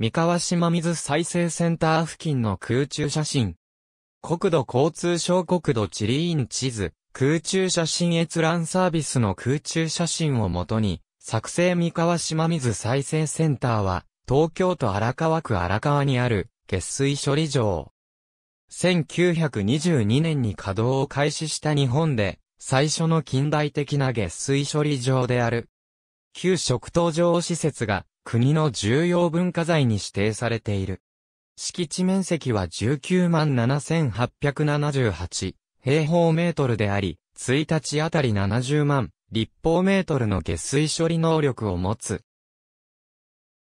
三河島水再生センター付近の空中写真。国土交通省国土地理院地図、空中写真閲覧サービスの空中写真をもとに、作成三河島水再生センターは、東京都荒川区荒川にある、下水処理場。1922年に稼働を開始した日本で、最初の近代的な下水処理場である。旧食糖場施設が国の重要文化財に指定されている。敷地面積は19万7878平方メートルであり、1日あたり70万立方メートルの下水処理能力を持つ。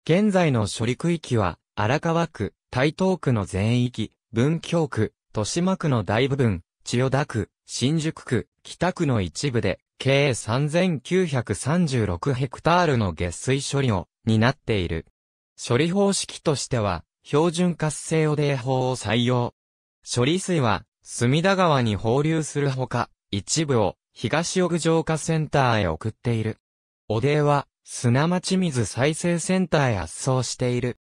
現在の処理区域は、荒川区、台東区の全域、文京区、豊島区の大部分、千代田区、新宿区、北区の一部で、計3936ヘクタールの下水処理をになっている。処理方式としては、標準活性汚泥法を採用。処理水は、隅田川に放流するほか、一部を東屋浄化センターへ送っている。汚泥は、砂町水再生センターへ圧送している。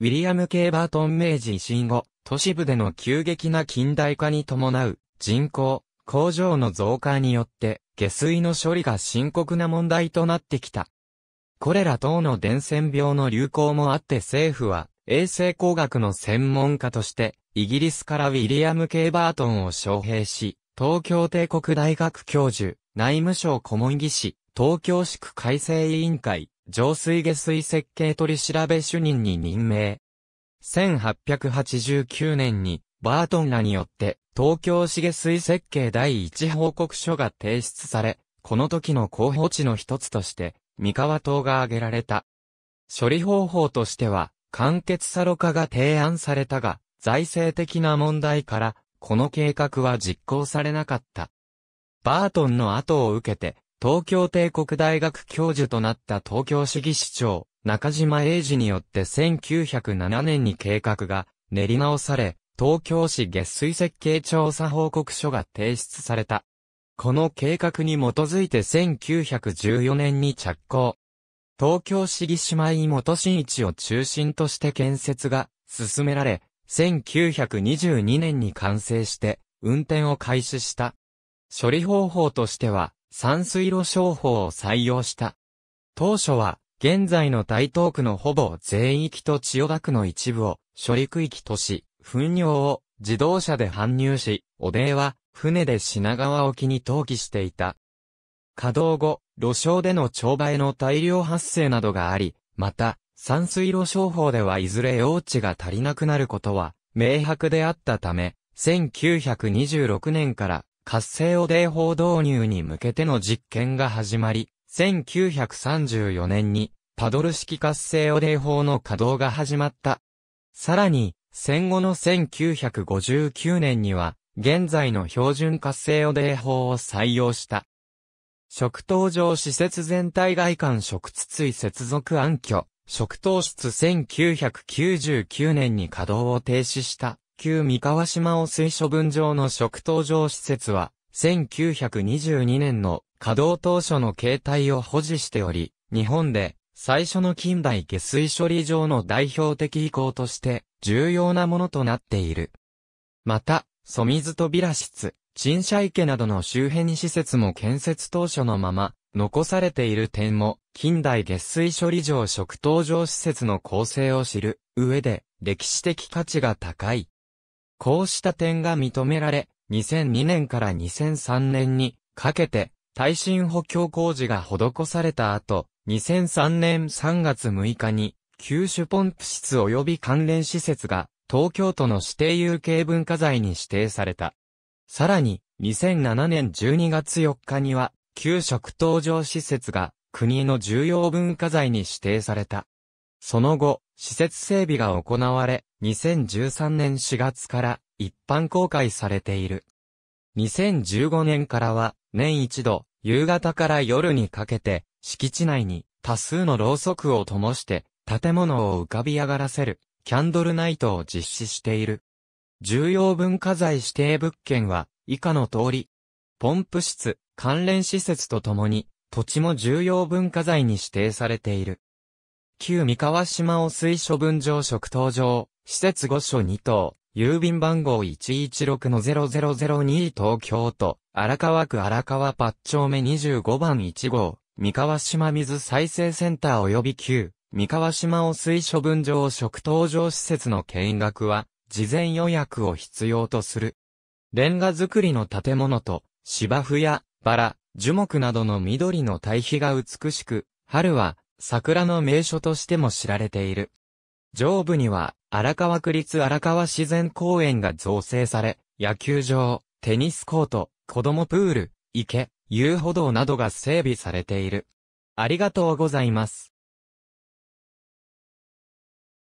ウィリアム・ケーバートン明治維新後、都市部での急激な近代化に伴う人口、工場の増加によって下水の処理が深刻な問題となってきた。これら等の伝染病の流行もあって政府は、衛生工学の専門家として、イギリスからウィリアム・ケイバートンを招聘し、東京帝国大学教授、内務省顧問技師、東京市区改正委員会、上水下水設計取調べ主任に任命。1889年に、バートンらによって、東京市下水設計第一報告書が提出され、この時の候補地の一つとして、三河島が挙げられた。処理方法としては、完結サロ化が提案されたが、財政的な問題から、この計画は実行されなかった。バートンの後を受けて、東京帝国大学教授となった東京市議市長、中島英治によって1907年に計画が練り直され、東京市月水設計調査報告書が提出された。この計画に基づいて1914年に着工。東京市議島妹元新一を中心として建設が進められ、1922年に完成して運転を開始した。処理方法としては散水路商法を採用した。当初は現在の台東区のほぼ全域と千代田区の一部を処理区域とし、糞尿を自動車で搬入し、汚泥は船で品川沖に投棄していた。稼働後、路上での帳場への大量発生などがあり、また、山水路商法ではいずれ用地が足りなくなることは、明白であったため、1926年から活性汚泥法導入に向けての実験が始まり、1934年にパドル式活性汚泥法の稼働が始まった。さらに、戦後の1959年には、現在の標準活性汚泥法を採用した。食頭上施設全体外観食筒水接続暗渠、食糖室1999年に稼働を停止した、旧三河島汚水処分場の食頭上施設は、1922年の稼働当初の形態を保持しており、日本で最初の近代下水処理場の代表的遺構として重要なものとなっている。また、ト水扉室、陳謝池などの周辺施設も建設当初のまま、残されている点も、近代月水処理場食糖場施設の構成を知る上で、歴史的価値が高い。こうした点が認められ、2002年から2003年にかけて、耐震補強工事が施された後、2003年3月6日に、給種ポンプ室及び関連施設が東京都の指定有形文化財に指定された。さらに、2007年12月4日には、給食登場施設が国の重要文化財に指定された。その後、施設整備が行われ、2013年4月から一般公開されている。2015年からは、年一度、夕方から夜にかけて、敷地内に多数のろうそくを灯して、建物を浮かび上がらせるキャンドルナイトを実施している。重要文化財指定物件は、以下の通り、ポンプ室、関連施設とともに、土地も重要文化財に指定されている。旧三河島汚水処分場食等場、施設御所2棟、郵便番号116-0002東京都、荒川区荒川八丁目25番1号、三河島水再生センター及び旧、三河島汚水処分場食登場施設の見学は、事前予約を必要とする。レンガ造りの建物と、芝生や、バラ、樹木などの緑の対比が美しく、春は、桜の名所としても知られている。上部には、荒川区立荒川自然公園が造成され、野球場、テニスコート、子供プール、池、遊歩道などが整備されている。ありがとうございます。